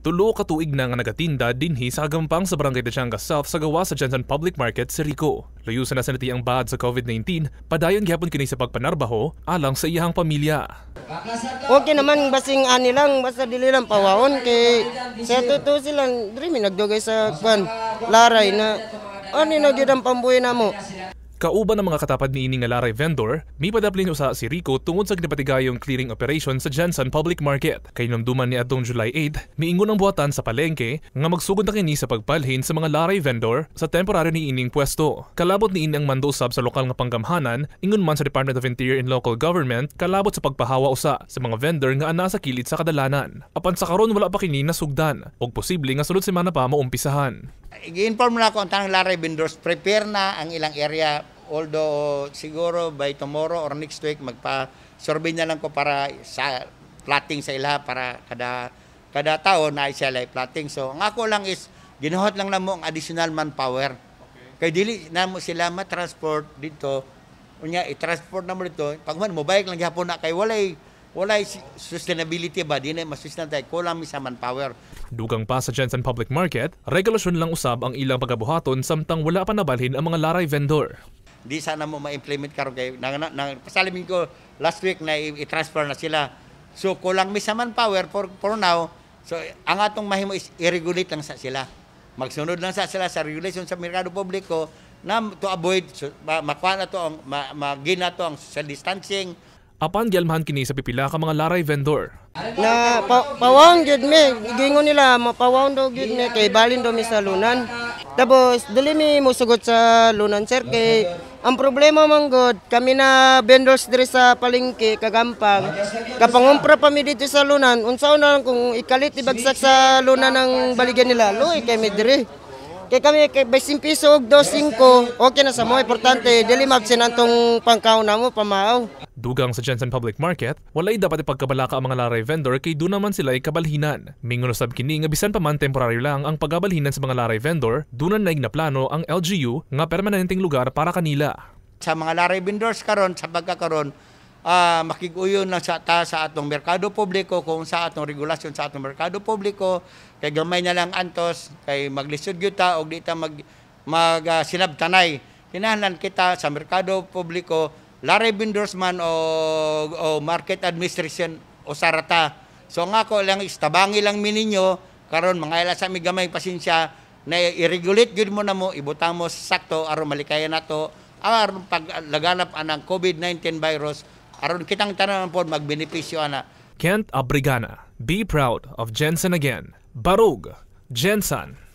Tulo ka tuig na nga nagatinda dinhi sa kagampang sa barangay de Changas South sa gawa sa Jensen Public Market sa Rico. Layusan na sanati ang bad sa COVID-19, padayon gihapon kini sa pagpanarbaho alang sa iyang pamilya. Okay naman basing ani lang basta dili lang pawaon kay sa totoo sila diri nagdugay sa kwan laray na ani na gyud ang pambuhi namo. Kauban ng mga katapad ni Ining Alaray vendor, may padaplin usa si Rico tungod sa ginapatigayong clearing operation sa Jensen Public Market. Kay namduman ni atong July 8, miingon ang buhatan sa palengke nga magsugod na kini sa pagpalhin sa mga Laray vendor sa temporary ni Ining pwesto. Kalabot ni Ining ang mandusab sa lokal nga panggamhanan, ingon man sa Department of Interior and Local Government, kalabot sa pagpahawa usa sa mga vendor nga ana sa kilid sa kadalanan. Apan sa karon wala pa kini nasugdan, ug posible nga sulod semana pa maumpisahan. I-inform na ako ang tanang Larry vendors, prepare na ang ilang area Although siguro by tomorrow or next week magpa-survey na lang ko para sa plating sa ila para kada kada taon na sila plating. So ang ako lang is ginuhot lang na mo ang additional manpower. Okay. Kay dili na mo sila ma-transport dito. Unya i-transport na mo dito. Pag man mo bike lang gihapon na kay walay walay sustainability ba dinay masustainable kulang mi sa manpower. Dugang pa sa Jensen Public Market, regulasyon lang usab ang ilang pagabuhaton samtang wala pa nabalhin ang mga laray vendor di sana mo ma-implement karon kay nang na, na, pasalimin ko last week na i-transfer na sila. So kulang mi sa manpower for for now. So ang atong mahimo is i-regulate lang sa sila. Magsunod lang sa sila sa regulation sa merkado publiko na to avoid so, ma, makuha na to ang ma, magina to ang social distancing. Apan gyalmahan kini sa pipila ka mga laray vendor. Na pa, pawang gyud mi gingon nila mapawang daw gyud mi kay balin do mi sa lunan. Tapos, dali mi musugot sa lunan, sir. Kay, ang problema man god, kami na vendors diri sa palengke, kagampang. Kapangumpra pa mi dito sa lunan, unsaon na lang kung ikalit ibagsak sa lunan ng baligyan nila. Luy, kay mi diri. Kay kami, kay 20 piso og 2.5, okay na sa mo. Importante, dili mabsin antong pangkaon na mo, pamahaw. Dugang sa Jensen Public Market, walay dapat ipagkabalaka ang mga laray vendor kay do naman sila ikabalhinan. Mingon usab kini nga bisan pa man temporary lang ang pagabalhinan sa mga laray vendor, dunan na plano ang LGU nga permanenteng lugar para kanila. Sa mga laray vendors karon sa pagkakaron, uh, ah, makiguyon lang sa ta sa atong merkado publiko kung sa atong regulasyon sa atong merkado publiko kay gamay na lang antos kay maglisod gyud ta og di ta mag mag uh, ah, sinabtanay kita sa merkado publiko Larry Bindorsman o, o Market Administration o Sarata. So nga ko lang istabangi lang mi ninyo karon mga ila sa mi gamay pasensya na i-regulate gyud mo na mo ibutang mo sakto aron malikaya nato aron paglaganap anang COVID-19 virus aron kitang tanan pod magbenepisyo ana. Kent Abrigana, be proud of Jensen again. Barug, Jensen.